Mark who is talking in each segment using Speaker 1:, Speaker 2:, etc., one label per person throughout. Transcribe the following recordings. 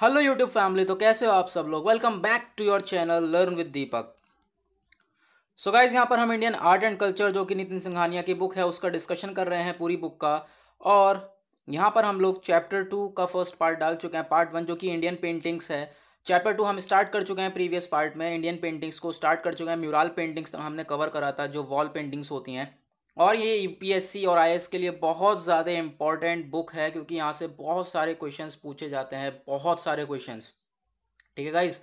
Speaker 1: hello YouTube family तो कैसे हो आप सब लोग welcome back to your channel learn with Deepak so guys यहाँ पर हम इंडियन आर्ट एंड कल्चर जो कि नितिन सिंघानिया की बुक है उसका डिस्कशन कर रहे हैं पूरी बुक का और यहाँ पर हम लोग चैप्टर टू का फर्स्ट पार्ट डाल चुके हैं पार्ट वन जो कि इंडियन पेंटिंग्स है चैप्टर टू हम स्टार्ट कर चुके हैं प्रीवियस पार्ट में इंडियन पेंटिंग्स को स्टार्ट कर चुके हैं म्यूरल पेंटिंग्स तो हमने कवर करा था जो वॉल पेंटिंग्स होती हैं और ये यूपीएससी और आईएएस के लिए बहुत ज़्यादा इम्पॉर्टेंट बुक है क्योंकि यहाँ से बहुत सारे क्वेश्चंस पूछे जाते हैं बहुत सारे क्वेश्चंस ठीक है गाइज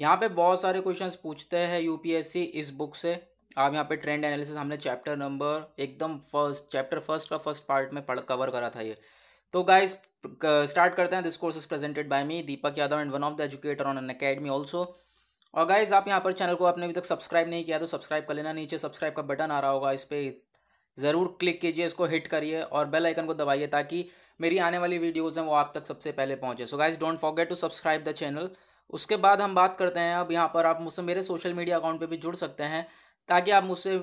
Speaker 1: यहाँ पे बहुत सारे क्वेश्चंस पूछते हैं यूपीएससी इस बुक से आप यहाँ पे ट्रेंड एनालिसिस हमने चैप्टर नंबर एकदम फर्स्ट चैप्टर फर्स्ट का फर्स्ट पार्ट में पढ़ कवर करा था ये तो गाइज स्टार्ट करते हैं this course is presented by me Deepak Yadav and one of the educator on Unacademy also और गाइज आप यहाँ पर चैनल को आपने अभी तक सब्सक्राइब नहीं किया तो सब्सक्राइब कर लेना नीचे सब्सक्राइब का बटन आ रहा होगा इस पर ज़रूर क्लिक कीजिए इसको हिट करिए और बेल आइकन को दबाइए ताकि मेरी आने वाली वीडियोज़ हैं वो आप तक सबसे पहले पहुँचे so guys don't forget to subscribe the channel उसके बाद हम बात करते हैं अब यहाँ पर आप मुझसे मेरे सोशल मीडिया अकाउंट पर भी जुड़ सकते हैं ताकि आप मुझसे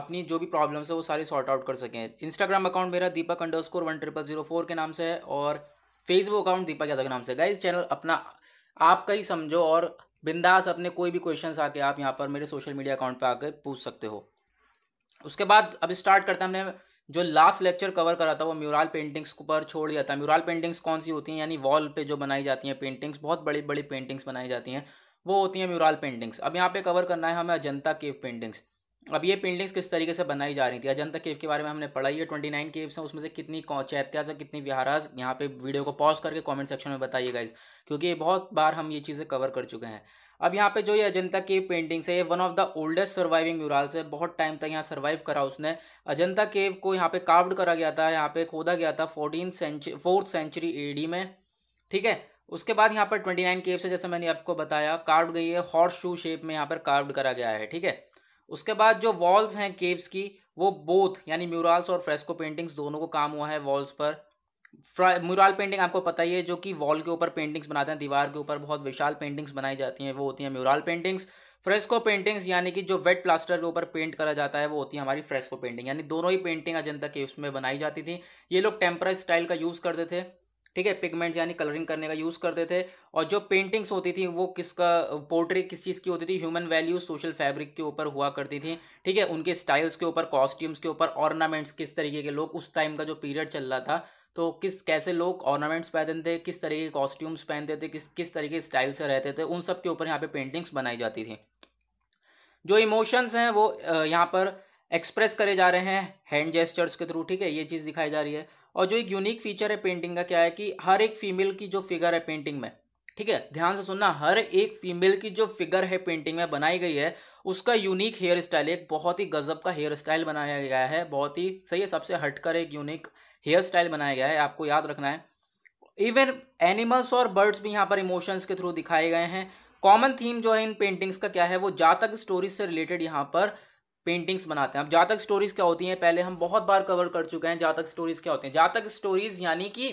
Speaker 1: अपनी जो भी प्रॉब्लम्स है वो सारी सॉर्ट आउट कर सकें इंस्टाग्राम अकाउंट मेरा Deepak underscore one triple zero four के नाम से है और फेसबुक अकाउंट दीपक यादव के नाम से गाइज चैनल अपना आपका ही समझो और बिंदास अपने कोई भी क्वेश्चन आके आप यहाँ पर मेरे सोशल मीडिया अकाउंट पर आकर पूछ सकते हो उसके बाद अब स्टार्ट करते हैं हमने जो लास्ट लेक्चर कवर करा था वो म्यूरल पेंटिंग्स पर छोड़ दिया था म्यूरल पेंटिंग्स कौन सी होती हैं यानी वॉल पे जो बनाई जाती हैं पेंटिंग्स बहुत बड़ी बड़ी पेंटिंग्स बनाई जाती हैं वो होती हैं म्यूरल पेंटिंग्स अब यहाँ पे कवर करना है हमें अजंता केव पेंटिंग्स अब ये पेंटिंग्स किस तरीके से बनाई जा रही थी अजंता केव के बारे में हमने पढ़ाई है ट्वेंटी नाइन केव्स हैं उसमें से कितनी और कितनी विहाराज यहाँ पे वीडियो को पॉज करके कमेंट सेक्शन में बताइए गाइज क्योंकि बहुत बार हम ये चीज़ें कवर कर चुके हैं अब यहाँ पे जो ये अजंता केव पेंटिंग्स है ये one of the oldest surviving murals है बहुत टाइम तक यहाँ सर्वाइव करा उसने अजंता केव को यहाँ पे कार्व्ड करा गया था यहाँ पे खोदा गया था fourteen century fourth century AD में ठीक है उसके बाद यहाँ पर ट्वेंटी नाइन केव्स है जैसे मैंने आपको बताया कार्व्ड गई है हॉर्स शू शेप में यहाँ पर कार्व्ड करा गया है ठीक है उसके बाद जो वॉल्स हैं केव्स की वो बोथ यानी म्यूरल्स और फ्रेस्को पेंटिंग्स दोनों को काम हुआ है वॉल्स पर म्यूरल पेंटिंग आपको पता ही है जो कि वॉल के ऊपर पेंटिंग्स बनाते हैं दीवार के ऊपर बहुत विशाल पेंटिंग्स बनाई जाती हैं वो होती हैं म्यूरल पेंटिंग्स फ्रेस्को पेंटिंग्स यानी कि जो वेट प्लास्टर के ऊपर पेंट करा जाता है वो होती है हमारी फ्रेस्को पेंटिंग यानी दोनों ही पेंटिंग अजंता के उसमें बनाई जाती थी ये लोग टेम्पररी स्टाइल का यूज़ करते थे ठीक है पिगमेंट्स यानी कलरिंग करने का यूज़ करते थे और जो पेंटिंग्स होती थी वो किसका पोर्ट्री किस चीज़ की होती थी ह्यूमन वैल्यू सोशल फैब्रिक के ऊपर हुआ करती थी ठीक है उनके स्टाइल्स के ऊपर कॉस्ट्यूम्स के ऊपर ऑर्नामेंट्स किस तरीके के लोग उस टाइम का जो पीरियड चल रहा था तो किस कैसे लोग ऑर्नामेंट्स पहनते थे किस तरीके के कॉस्ट्यूम्स पहनते थे किस किस तरीके के स्टाइल से रहते थे उन सब के ऊपर यहाँ पे पेंटिंग्स बनाई जाती थी जो इमोशंस हैं वो यहाँ पर एक्सप्रेस करे जा रहे हैं हैंड जेस्टर्स के थ्रू ठीक है ये चीज़ दिखाई जा रही है और जो एक यूनिक फीचर है पेंटिंग का क्या है कि हर एक फीमेल की जो फिगर है पेंटिंग में ठीक है ध्यान से सुनना हर एक फीमेल की जो फिगर है पेंटिंग में बनाई गई है उसका यूनिक हेयर स्टाइल एक बहुत ही गजब का हेयर स्टाइल बनाया गया है बहुत ही सही है सबसे हटकर एक यूनिक हेयर स्टाइल बनाया गया है आपको याद रखना है इवन एनिमल्स और बर्ड्स भी यहाँ पर इमोशंस के थ्रू दिखाए गए हैं कॉमन थीम जो है इन पेंटिंग्स का क्या है वो जातक स्टोरीज से रिलेटेड यहाँ पर पेंटिंग्स बनाते हैं अब जातक स्टोरीज़ क्या होती हैं पहले हम बहुत बार कवर कर चुके हैं जातक स्टोरीज़ क्या होते हैं जातक स्टोरीज़ यानी कि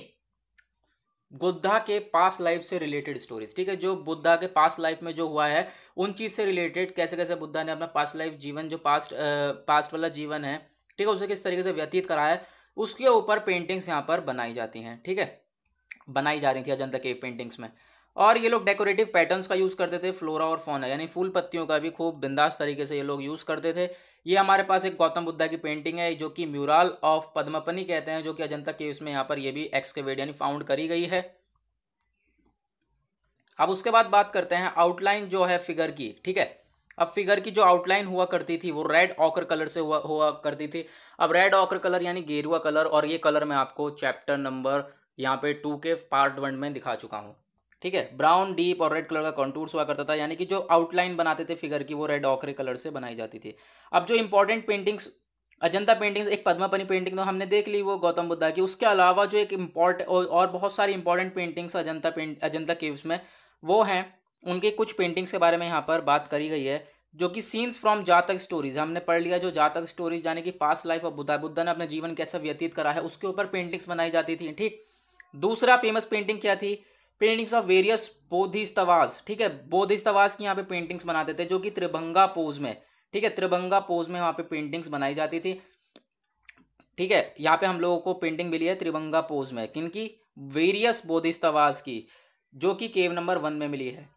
Speaker 1: बुद्धा के पास लाइफ से रिलेटेड स्टोरीज ठीक है जो बुद्धा के पास लाइफ में जो हुआ है उन चीज़ से रिलेटेड कैसे कैसे बुद्धा ने अपना पास्ट लाइफ जीवन जो पास्ट आ, पास्ट वाला जीवन है ठीक है उसे किस तरीके से व्यतीत करा है उसके ऊपर पेंटिंग्स यहाँ पर बनाई जाती हैं ठीक है बनाई जा रही थी अजंता के पेंटिंग्स में और ये लोग डेकोरेटिव पैटर्न्स का यूज़ करते थे फ्लोरा और फोना यानी फूल पत्तियों का भी खूब बिंदास तरीके से ये लोग यूज़ करते थे ये हमारे पास एक गौतम बुद्धा की पेंटिंग है जो कि म्यूराल ऑफ पद्मपनी कहते हैं जो कि अजंता के उसमें यहाँ पर ये भी एक्सकेवेड यानी फाउंड करी गई है अब उसके बाद बात करते हैं आउटलाइन जो है फिगर की ठीक है अब फिगर की जो आउटलाइन हुआ करती थी वो रेड ऑकर कलर से हुआ हुआ करती थी अब रेड ऑकर कलर यानी गेरुआ कलर और ये कलर मैं आपको चैप्टर नंबर यहाँ पे टू के पार्ट वन में दिखा चुका हूँ ठीक है ब्राउन डीप और रेड कलर का कॉन्टूर्स हुआ करता था यानी कि जो आउटलाइन बनाते थे फिगर की वो रेड ऑकरे कलर से बनाई जाती थी अब जो इंपॉर्टेंट पेंटिंग्स अजंता पेंटिंग्स एक पद्मापनी पेंटिंग तो हमने देख ली वो गौतम बुद्धा की उसके अलावा जो एक इम्पॉर्ट और बहुत सारी important paintings Ajanta paint Ajanta caves में वो हैं उनके कुछ पेंटिंग्स के बारे में यहाँ पर बात करी गई है जो कि सीन्स फ्रॉम जातक स्टोरीज हमने पढ़ लिया जो जातक स्टोरीज यानी कि past life of Buddha Buddha ने अपने जीवन कैसा व्यतीत करा है उसके ऊपर पेंटिंग्स बनाई जाती थी ठीक दूसरा फेमस पेंटिंग क्या थी पेंटिंग्स ऑफ वेरियस बोधिस्तवास ठीक है बोधिस्तवास की यहाँ पे पेंटिंग्स बनाते थे जो कि त्रिभंगा पोज में ठीक है त्रिभंगा पोज में वहाँ पे पेंटिंग्स बनाई जाती थी ठीक है यहाँ पे हम लोगों को पेंटिंग मिली है त्रिभंगा पोज में किन की वेरियस बोधिस्तवाज की जो कि केव नंबर वन में मिली है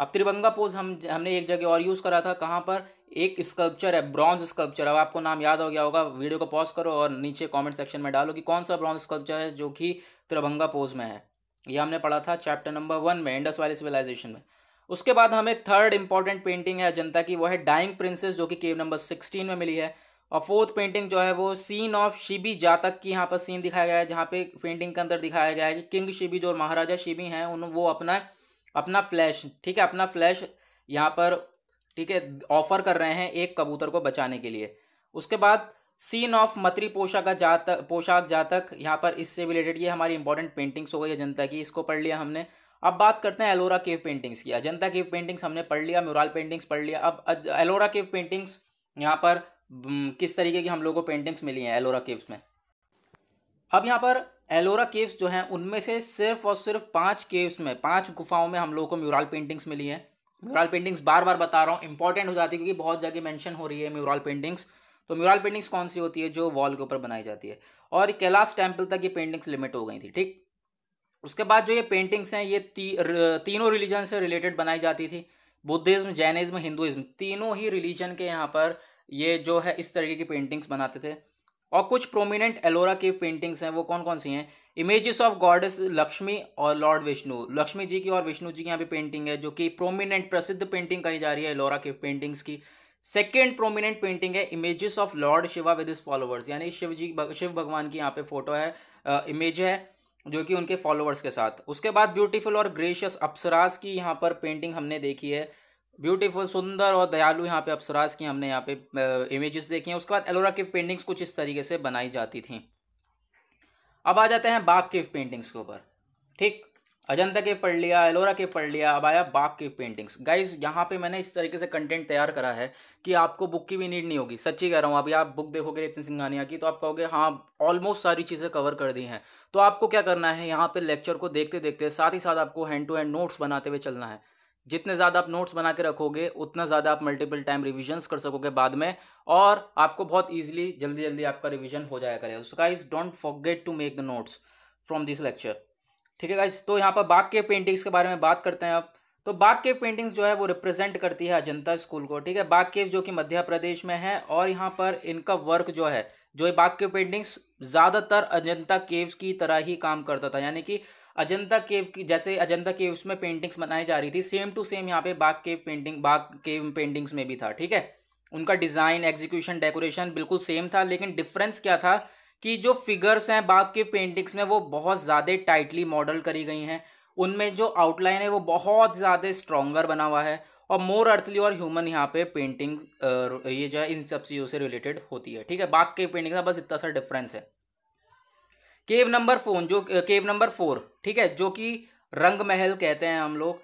Speaker 1: अब त्रिभंगा पोज हम हमने एक जगह और यूज़ करा था कहाँ पर एक स्कल्पचर है ब्रॉन्ज स्कल्पचर अब आपको नाम याद हो गया होगा वीडियो को पॉज करो और नीचे कमेंट सेक्शन में डालो कि कौन सा ब्रॉन्ज स्कल्पचर है जो कि त्रिभंगा पोज में है ये हमने पढ़ा था चैप्टर नंबर वन में इंडस वाली सिविलाइजेशन में उसके बाद हमें थर्ड इंपॉर्टेंट पेंटिंग है अजंता की वो है डाइंग प्रिंसेस जो कि केव नंबर सिक्सटीन में मिली है और फोर्थ पेंटिंग जो है वो सीन ऑफ शिबी जातक की यहाँ पर सीन दिखाया गया है जहाँ पे पेंटिंग के अंदर दिखाया गया है कि किंग शिबी जो महाराजा शिबी हैं उन वो अपना अपना फ्लैश ठीक है अपना फ्लैश यहाँ पर ठीक है ऑफर कर रहे हैं एक कबूतर को बचाने के लिए उसके बाद सीन ऑफ मतरी का जातक पोशाक जातक यहाँ पर इससे रिलेटेड ये हमारी इंपॉर्टेंट पेंटिंग्स हो गई अजंता की इसको पढ़ लिया हमने अब बात करते हैं एलोरा केव पेंटिंग्स की अजंता केव पेंटिंग्स हमने पढ़ लिया म्यूरल पेंटिंग्स पढ़ लिया अब एलोरा केव पेंटिंग्स यहाँ पर किस तरीके की हम लोगों को पेंटिंग्स मिली हैं एलोरा केव्स में अब यहाँ पर एलोरा केव्स जो हैं उनमें से सिर्फ और सिर्फ पांच केव्स में पांच गुफाओं में हम लोगों को म्यूरल पेंटिंग्स मिली हैं म्यूरल पेंटिंग्स बार बार बता रहा हूँ इंपॉर्टेंट हो जाती है क्योंकि बहुत जगह मैंशन हो रही है म्यूरल पेंटिंग्स तो म्यूरल पेंटिंग्स कौन सी होती है जो वॉल के ऊपर बनाई जाती है और कैलाश टेम्पल तक ये पेंटिंग्स लिमिट हो गई थी ठीक उसके बाद जो ये पेंटिंग्स हैं ये ती, र, तीनों रिलीजन से रिलेटेड बनाई जाती थी बुद्धिज़्म जैनिज़्म हिंदुज़्म तीनों ही रिलीजन के यहाँ पर ये जो है इस तरीके की पेंटिंग्स बनाते थे और कुछ प्रोमिनेंट एलोरा की पेंटिंग्स हैं वो कौन कौन सी हैं इमेजेस ऑफ गॉडेस लक्ष्मी और लॉर्ड विष्णु लक्ष्मी जी की और विष्णु जी की यहाँ पे पेंटिंग है जो कि प्रोमिनेंट प्रसिद्ध पेंटिंग कही जा रही है एलोरा की पेंटिंग्स की सेकेंड प्रोमिनेंट पेंटिंग है images of lord Shiva with is यानी शिव जी शिव भगवान की यहाँ पे फोटो है इमेज है जो कि उनके फॉलोअर्स के साथ उसके बाद ब्यूटीफुल और ग्रेशियस अप्सरास की यहाँ पर पेंटिंग हमने देखी है ब्यूटीफुल सुंदर और दयालु यहाँ पे अप्सरास की हमने यहाँ पे इमेजेस देखी हैं उसके बाद एलोरा की पेंटिंग्स कुछ इस तरीके से बनाई जाती थी अब आ जाते हैं बाग केव पेंटिंग्स के ऊपर ठीक अजंता के पढ़ लिया एलोरा के पढ़ लिया अब आया बाग की पेंटिंग्स गाइज यहाँ पे मैंने इस तरीके से कंटेंट तैयार करा है कि आपको बुक की भी नीड नहीं होगी सच्ची कह रहा हूँ अभी आप बुक देखोगे इतनी सिंघानिया की तो आप कहोगे हाँ ऑलमोस्ट सारी चीज़ें कवर कर दी हैं तो आपको क्या करना है यहाँ पर लेक्चर को देखते देखते साथ ही साथ आपको हैंड टू हैंड नोट्स बनाते हुए चलना है जितने ज़्यादा आप नोट्स बना के रखोगे उतना ज़्यादा आप मल्टीपल टाइम रिविजन्स कर सकोगे बाद में और आपको बहुत ईजिली जल्दी जल्दी आपका रिविजन हो जाया करेगा so guys don't forget to make the notes from this lecture ठीक है गाइज तो यहाँ पर बाग के पेंटिंग्स के बारे में बात करते हैं आप तो बाग केव पेंटिंग्स जो है वो रिप्रेजेंट करती है अजंता स्कूल को ठीक है बाग केव जो कि मध्य प्रदेश में है और यहाँ पर इनका वर्क जो है जो बाग केव पेंटिंग्स ज़्यादातर अजंता केव्स की तरह ही काम करता था यानी कि अजंता केव की जैसे अजंता केव्स में पेंटिंग्स बनाई जा रही थी सेम टू सेम यहाँ पे बाग केव पेंटिंग बाग केव पेंटिंग्स में भी था ठीक है उनका डिज़ाइन एग्जीक्यूशन डेकोरेशन बिल्कुल सेम था लेकिन डिफरेंस क्या था कि जो फिगर्स हैं बाघ के पेंटिंग्स में वो बहुत ज़्यादा टाइटली मॉडल करी गई हैं उनमें जो आउटलाइन है वो बहुत ज़्यादा स्ट्रॉन्गर बना हुआ है और मोर अर्थली और ह्यूमन यहाँ पे पेंटिंग ये जो है इन सब चीज़ों से रिलेटेड होती है ठीक है बाघ की पेंटिंग का बस इतना सा डिफरेंस है केव नंबर फोन जो केव नंबर फोर ठीक है जो कि रंग महल कहते हैं हम लोग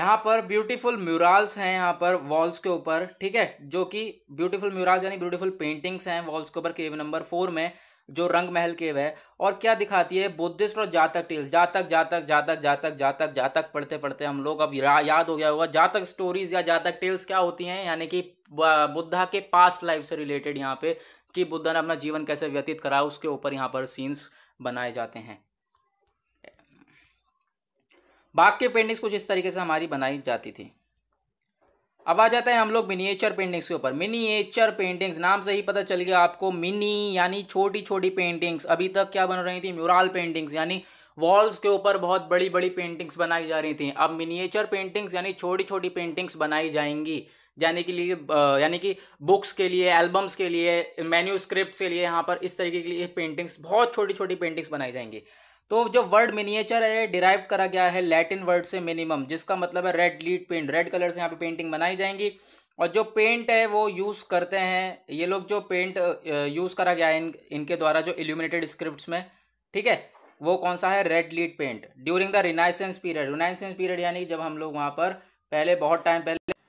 Speaker 1: यहाँ पर ब्यूटीफुल म्यूरल्स हैं यहाँ पर वॉल्स के ऊपर ठीक है जो कि ब्यूटीफुल म्यूरल्स यानी ब्यूटीफुल पेंटिंग्स हैं वॉल्स के ऊपर केव नंबर फोर में जो रंग महल केव है और क्या दिखाती है बुद्धिस्ट और जातक टेल्स जातक जातक जातक जातक जातक जातक पढ़ते पढ़ते हम लोग अब याद हो गया होगा जातक स्टोरीज या जातक टेल्स क्या होती हैं यानी कि बुद्धा के पास्ट लाइफ से रिलेटेड यहाँ पे कि बुद्धा ने अपना जीवन कैसे व्यतीत करा उसके ऊपर यहाँ पर सीन्स बनाए जाते हैं बाघ के पेंटिंग्स कुछ इस तरीके से हमारी बनाई जाती थी अब आ जाते हैं हम लोग मिनिएचर पेंटिंग्स के ऊपर मिनिएचर पेंटिंग्स नाम से ही पता चल गया आपको मिनी यानी छोटी छोटी पेंटिंग्स अभी तक क्या बन रही थी म्यूरल पेंटिंग्स यानी वॉल्स के ऊपर बहुत बड़ी बड़ी पेंटिंग्स बनाई जा रही थी अब मिनिएचर पेंटिंग्स यानी छोटी छोटी पेंटिंग्स बनाई जाएंगी यानी कि लिए यानी कि बुक्स के लिए एल्बम्स के लिए मेन्यू के लिए यहाँ पर इस तरीके के लिए पेंटिंग्स बहुत छोटी छोटी पेंटिंग्स बनाई जाएंगी तो जो वर्ड मिनिएचर है डिराइव करा गया है लैटिन वर्ड से मिनिमम जिसका मतलब है red lead paint red colour से यहाँ पे पेंटिंग बनाई जाएंगी और जो पेंट है वो यूज़ करते हैं ये लोग जो पेंट यूज़ करा गया है इन इनके द्वारा जो एल्यूमिनेटेड स्क्रिप्ट में ठीक है वो कौन सा है red lead paint during the renaissance period renaissance period यानी जब हम लोग वहाँ पर पहले बहुत टाइम पहले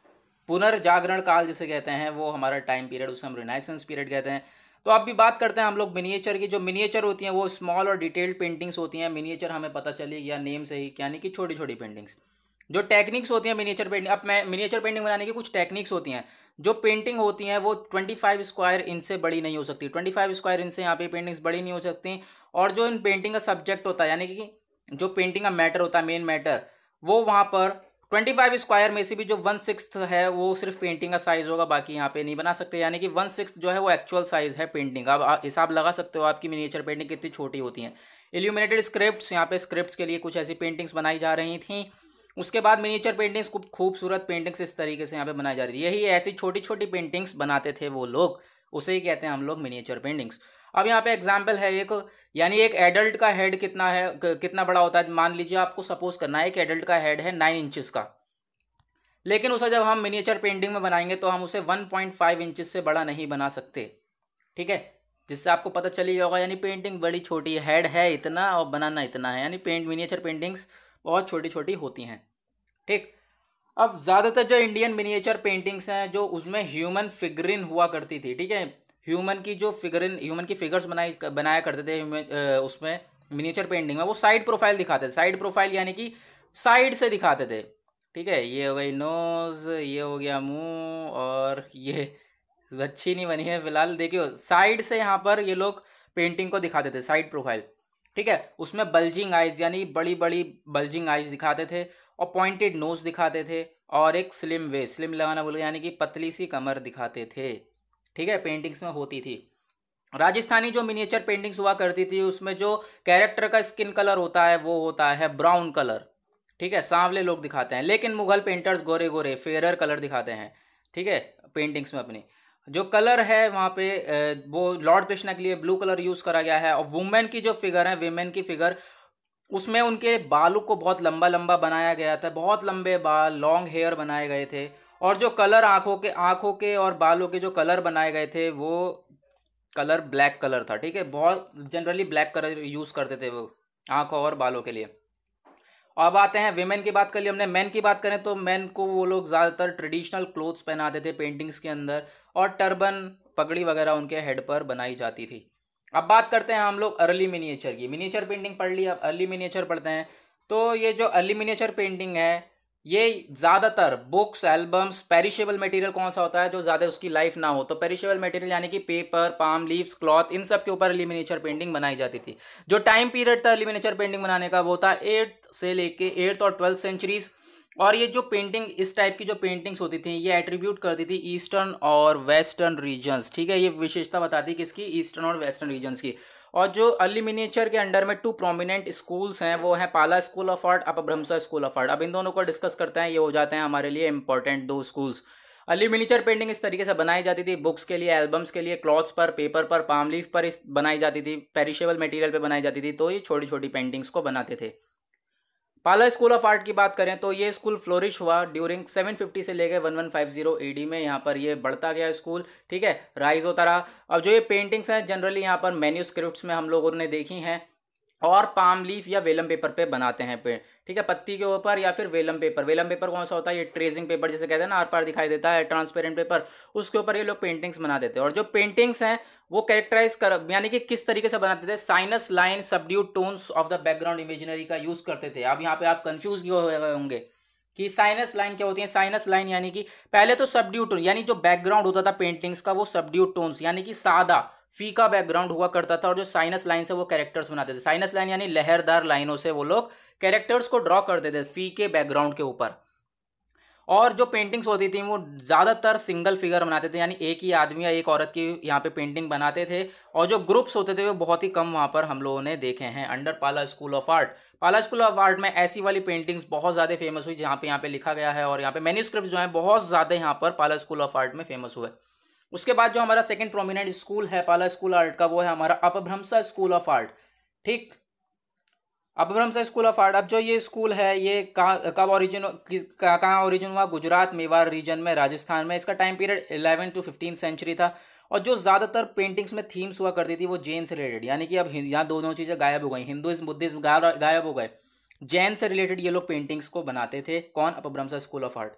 Speaker 1: पुनर्जागरण काल जिसे कहते हैं वो हमारा टाइम पीरियड उसे हम रिनाइसेंस पीरियड कहते हैं तो अब भी बात करते हैं हम लोग मिनिएचर की जो मिनिएचर होती हैं वो स्मॉल और डिटेल्ड पेंटिंग्स होती हैं मिनिएचर हमें पता चली या नेम से ही यानी कि छोटी छोटी पेंटिंग्स जो टेक्निक्स होती हैं मिनिएचर पेंटिंग अब मैं मिनिएचर पेंटिंग बनाने की कुछ टेक्निक्स होती हैं जो पेंटिंग होती हैं वो 25 स्क्वायर इंच से बड़ी नहीं हो सकती 25 स्क्वायर इंच से यहाँ पे पेंटिंग्स बड़ी नहीं हो सकती और जो इन पेंटिंग का सब्जेक्ट होता है यानी कि जो पेंटिंग का मैटर होता है मेन मैटर वो वहाँ पर ट्वेंटी फाइव स्क्वायर में से भी जो वन सिक्स है वो सिर्फ पेंटिंग का साइज़ होगा बाकी यहाँ पे नहीं बना सकते यानी कि वन सिक्स जो है वो एक्चुअल साइज़ है पेंटिंग का आप हिसाब लगा सकते हो आपकी मिनिएचर पेंटिंग कितनी छोटी होती हैं इल्यूमिनेटेड स्क्रिप्ट्स यहाँ पे स्क्रिप्ट्स के लिए कुछ ऐसी पेंटिंग्स बनाई जा रही थी उसके बाद मिनिएचर पेंटिंग्स खूब खूबसूरत पेंटिंग्स इस तरीके से यहाँ पे बनाई जा रही थी यही ऐसी छोटी छोटी पेंटिंग्स बनाते थे वो लोग उसे ही कहते हैं हम लोग मिनिएचर पेंटिंग्स अब यहाँ पे एग्जाम्पल है एक यानी एक एडल्ट का हेड कितना है कितना बड़ा होता है मान लीजिए आपको सपोज करना है एक एडल्ट का हेड है नाइन इंचिस का लेकिन उसे जब हम मिनिएचर पेंटिंग में बनाएंगे तो हम उसे वन पॉइंट फाइव इंचिस से बड़ा नहीं बना सकते ठीक है जिससे आपको पता चली होगा यानी पेंटिंग बड़ी छोटी हेड है इतना और बनाना इतना है यानी पेंट मिनिएचर पेंटिंग्स बहुत छोटी छोटी होती हैं ठीक अब ज़्यादातर जो इंडियन मिनिएचर पेंटिंग्स हैं जो उसमें ह्यूमन फिगरिन हुआ करती थी ठीक है ह्यूमन की जो फिगरिन ह्यूमन की फिगर्स बनाई बनाया करते थे उसमें मिनीचर पेंटिंग में वो साइड प्रोफाइल दिखाते थे साइड प्रोफाइल यानी कि साइड से दिखाते थे ठीक है ये हो गई नोज ये हो गया मुंह और ये अच्छी नहीं बनी है फिलहाल देखियो साइड से यहाँ पर ये लोग पेंटिंग को दिखाते थे साइड प्रोफाइल ठीक है उसमें बल्जिंग आइज यानी बड़ी बड़ी बल्जिंग आइज दिखाते थे और पॉइंटेड नोज दिखाते थे और एक स्लिम वे स्लिम लगाना बोलो यानी कि पतली सी कमर दिखाते थे ठीक है पेंटिंग्स में होती थी राजस्थानी जो मिनिएचर पेंटिंग्स हुआ करती थी उसमें जो कैरेक्टर का स्किन कलर होता है वो होता है ब्राउन कलर ठीक है सांवले लोग दिखाते हैं लेकिन मुगल पेंटर्स गोरे गोरे फेयर कलर दिखाते हैं ठीक है पेंटिंग्स में अपनी जो कलर है वहाँ पे वो लॉर्ड कृष्णा के लिए ब्लू कलर यूज़ करा गया है और वुमेन की जो फिगर है वेमेन की फिगर उसमें उनके बालों को बहुत लंबा लंबा बनाया गया था बहुत लंबे बाल लॉन्ग हेयर बनाए गए थे और जो कलर आँखों के आँखों के और बालों के जो कलर बनाए गए थे वो कलर ब्लैक कलर था ठीक है बहुत जनरली ब्लैक कलर यूज़ करते थे वो आँखों और बालों के लिए अब आते हैं वेमेन की बात कर ली हमने मैन की बात करें तो मैन को वो लोग ज़्यादातर ट्रेडिशनल क्लोथ्स पहनाते थे पेंटिंग्स के अंदर और टर्बन पगड़ी वगैरह उनके हेड पर बनाई जाती थी अब बात करते हैं हम लोग अर्ली मिनिएचर की मिनिएचर पेंटिंग पढ़ ली अब अर्ली मिनिएचर पढ़ते हैं तो ये जो अर्ली मिनिएचर पेंटिंग है ये ज़्यादातर बुक्स एल्बम्स पेरिशेबल मटेरियल कौन सा होता है जो ज़्यादा उसकी लाइफ ना हो तो पेरिशेबल मटेरियल यानी कि पेपर पाम लीव्स क्लॉथ इन सब के ऊपर एलिमिनेचर पेंटिंग बनाई जाती थी जो टाइम पीरियड था एलिमिनेचर पेंटिंग बनाने का वो था एट्थ से लेके एट्थ और ट्वेल्थ सेंचुरीज़ और ये जो पेंटिंग इस टाइप की जो पेंटिंग्स होती थी ये एट्रीब्यूट करती थी ईस्टर्न और वेस्टर्न रीजन्स ठीक है ये विशेषता बताती है किसकी ईस्टर्न और वेस्टर्न रीजन्स की और जो अर्ली मिनिएचर के अंडर में टू प्रोमिनेंट स्कूल्स हैं वो हैं पाला स्कूल ऑफ आर्ट ब्रह्मसा स्कूल ऑफ आर्ट अब इन दोनों को डिस्कस करते हैं ये हो जाते हैं हमारे लिए इंपॉर्टेंट दो स्कूल्स अर्ली मिनीचर पेंटिंग इस तरीके से बनाई जाती थी बुक्स के लिए एल्बम्स के लिए क्लॉथ्स पर पेपर पर पाम लीफ पर इस बनाई जाती थी पेरिशेबल मटेरियल पर बनाई जाती थी तो ये छोटी छोटी पेंटिंग्स को बनाते थे पाला स्कूल ऑफ आर्ट की बात करें तो ये स्कूल फ्लोरिश हुआ ड्यूरिंग 750 से लेके 1150 एडी में यहाँ पर ये बढ़ता गया स्कूल ठीक है राइज होता रहा अब जो ये पेंटिंग्स हैं जनरली यहाँ पर मेन्यू में हम लोगों ने देखी हैं और पाम लीफ या वेलम पेपर पे बनाते हैं पेड़ ठीक है पत्ती के ऊपर या फिर वेलम पेपर वेलम पेपर कौन सा होता है ये ट्रेसिंग पेपर जिसे कहते हैं ना आर पार दिखाई देता है ट्रांसपेरेंट पेपर उसके ऊपर ये लोग पेंटिंग्स बना देते हैं और जो पेंटिंग्स हैं वो कैरेक्टराइज कर यानी कि किस तरीके से बनाते थे sinuous line subdued tones of the background imaginary का यूज़ करते थे अब यहाँ पे आप कन्फ्यूज क्यों हुए होंगे कि साइनस लाइन क्या होती है साइनस लाइन यानी कि पहले तो सबड्यू टोन यानी जो बैकग्राउंड होता था पेंटिंग्स का वो सबड्यू टोन्स यानी कि सादा फी का बैकग्राउंड हुआ करता था और जो साइनस लाइन से वो कैरेक्टर्स बनाते थे साइनस लाइन यानी लहरदार लाइनों से वो लोग कैरेक्टर्स को ड्रॉ करते थे फी के बैकग्राउंड के ऊपर और जो पेंटिंग्स होती थी वो ज़्यादातर सिंगल फिगर बनाते थे यानी एक ही आदमी या एक औरत की यहाँ पे पेंटिंग बनाते थे और जो ग्रुप्स होते थे वो बहुत ही कम वहाँ पर हम लोगों ने देखे हैं under Pala school of art Pala school of art में ऐसी वाली पेंटिंग्स बहुत ज़्यादा फेमस हुई जहाँ पे यहाँ पे लिखा गया है और यहाँ पे मेन्यूस्क्रिप्ट जो है बहुत ज़्यादा यहाँ पर पाला स्कूल ऑफ आर्ट में फेमस हुए उसके बाद जो हमारा सेकेंड प्रोमिनेंट स्कूल है पाला स्कूल आर्ट का वो है हमारा अपभ्रंसा स्कूल ऑफ आर्ट ठीक अपभ्रंसा स्कूल ऑफ आर्ट अब जो ये स्कूल है ये कहाँ कब ओरिजिन कहाँ ओरिजिन हुआ गुजरात मेवाड़ रीजन में राजस्थान में इसका time period eleven to fifteen century था और जो ज़्यादातर पेंटिंग्स में थीम्स हुआ करती थी वो जैन से रिलेटेड यानी कि अब यहाँ दोनों चीज़ें गायब हो गई हिंदुज़म बुद्धिज़्म गायब हो गए जैन से रिलेटेड ये लोग पेंटिंग्स को बनाते थे कौन अपभ्रंसा स्कूल ऑफ आर्ट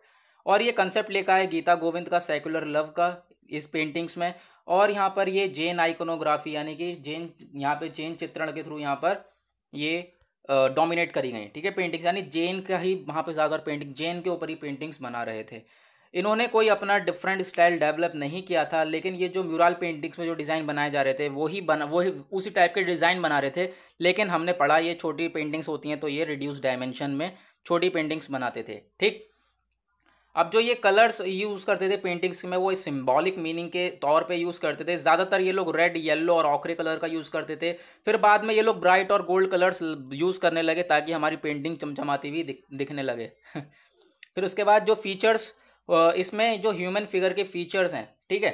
Speaker 1: और ये कंसेप्ट लेकर आए गीता गोविंद का सेकुलर लव का इस पेंटिंग्स में और यहाँ पर ये जैन आइकोनोग्राफी यानी कि जैन यहाँ पे जैन चित्रण के थ्रू यहाँ पर ये डोमिनेट करी गई ठीक है पेंटिंग्स यानी जैन का ही वहाँ पे ज़्यादातर पेंटिंग जैन के ऊपर ही पेंटिंग्स बना रहे थे इन्होंने कोई अपना डिफरेंट स्टाइल डेवलप नहीं किया था लेकिन ये जो म्यूरल पेंटिंग्स में जो डिज़ाइन बनाए जा रहे थे वही बना वही उसी टाइप के डिज़ाइन बना रहे थे लेकिन हमने पढ़ा ये छोटी पेंटिंग्स होती हैं तो ये रिड्यूस डायमेंशन में छोटी पेंटिंग्स बनाते थे ठीक अब जो ये कलर्स यूज़ करते थे पेंटिंग्स में वो सिंबॉलिक मीनिंग के तौर पे यूज़ करते थे ज़्यादातर ये लोग रेड येलो और ऑकरे कलर का यूज़ करते थे फिर बाद में ये लोग ब्राइट और गोल्ड कलर्स यूज़ करने लगे ताकि हमारी पेंटिंग चमचमाती हुई दिख, दिखने लगे फिर उसके बाद जो फीचर्स इसमें जो ह्यूमन फिगर के फीचर्स हैं ठीक है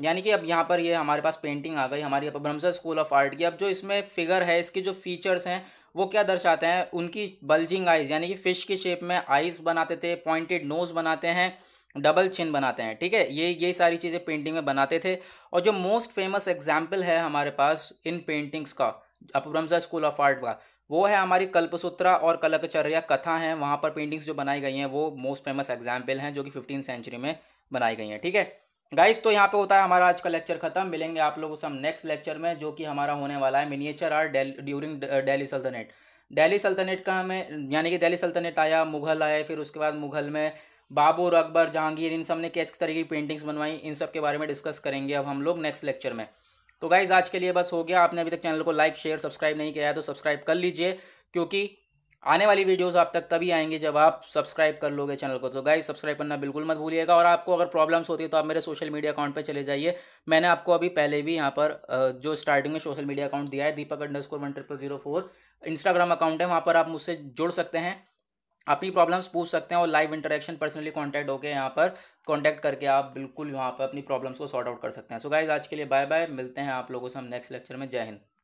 Speaker 1: यानी कि अब यहाँ पर ये हमारे पास पेंटिंग आ गई हमारी ब्रह्मसर स्कूल ऑफ आर्ट की अब जो इसमें फिगर है इसके जो फीचर्स हैं वो क्या दर्शाते हैं उनकी बल्जिंग आइज़ यानी कि फ़िश की शेप में आइज़ बनाते थे पॉइंटेड नोज़ बनाते हैं डबल चिन बनाते हैं ठीक है ये ये सारी चीज़ें पेंटिंग में बनाते थे और जो मोस्ट फेमस एग्जाम्पल है हमारे पास इन पेंटिंग्स का अपब्रम्जा स्कूल ऑफ आर्ट का वो है हमारी कल्पसूत्रा और कलकचर्या कथा हैं वहाँ पर पेंटिंग्स जो बनाई गई हैं वो मोस्ट फेमस एग्जाम्पल हैं जो कि फिफ्टीन सेंचुरी में बनाई गई हैं ठीक है गाइस तो यहाँ पे होता है हमारा आज का लेक्चर खत्म मिलेंगे आप लोगों से हम नेक्स्ट लेक्चर में जो कि हमारा होने वाला है miniature art during Delhi sultanate Delhi सल्तनत का हमें यानी कि दिल्ली सल्तनत आया मुगल आए फिर उसके बाद मुगल में बाबू अकबर जहांगीर इन सब ने किस तरह की पेंटिंग्स बनवाई इन सब के बारे में डिस्कस करेंगे अब हम लोग नेक्स्ट लेक्चर में तो गाइज़ आज के लिए बस हो गया आपने अभी तक चैनल को लाइक शेयर सब्सक्राइब नहीं किया है तो सब्सक्राइब कर लीजिए क्योंकि आने वाली वीडियोस आप तक तभी आएंगे जब आप सब्सक्राइब कर लोगे चैनल को तो गाइस सब्सक्राइब करना बिल्कुल मत भूलिएगा और आपको अगर प्रॉब्लम्स होती है तो आप मेरे सोशल मीडिया अकाउंट पे चले जाइए मैंने आपको अभी पहले भी यहाँ पर जो स्टार्टिंग में सोशल मीडिया अकाउंट दिया है Deepak underscore one triple zero four Instagram account है वहाँ पर आप मुझसे जुड़ सकते हैं अपनी प्रॉब्लम्स पूछ सकते हैं और लाइव इंटरेक्शन पर्सनली कॉन्टैक्ट होकर यहाँ पर कॉन्टैक्ट करके आप बिल्कुल वहाँ पर अपनी प्रॉब्लम्स को सॉर्ट आउट कर सकते हैं सो गाइज आज के लिए बाय बाय मिलते हैं आप लोगों से हम नेक्स्ट लेक्चर में जय हिंद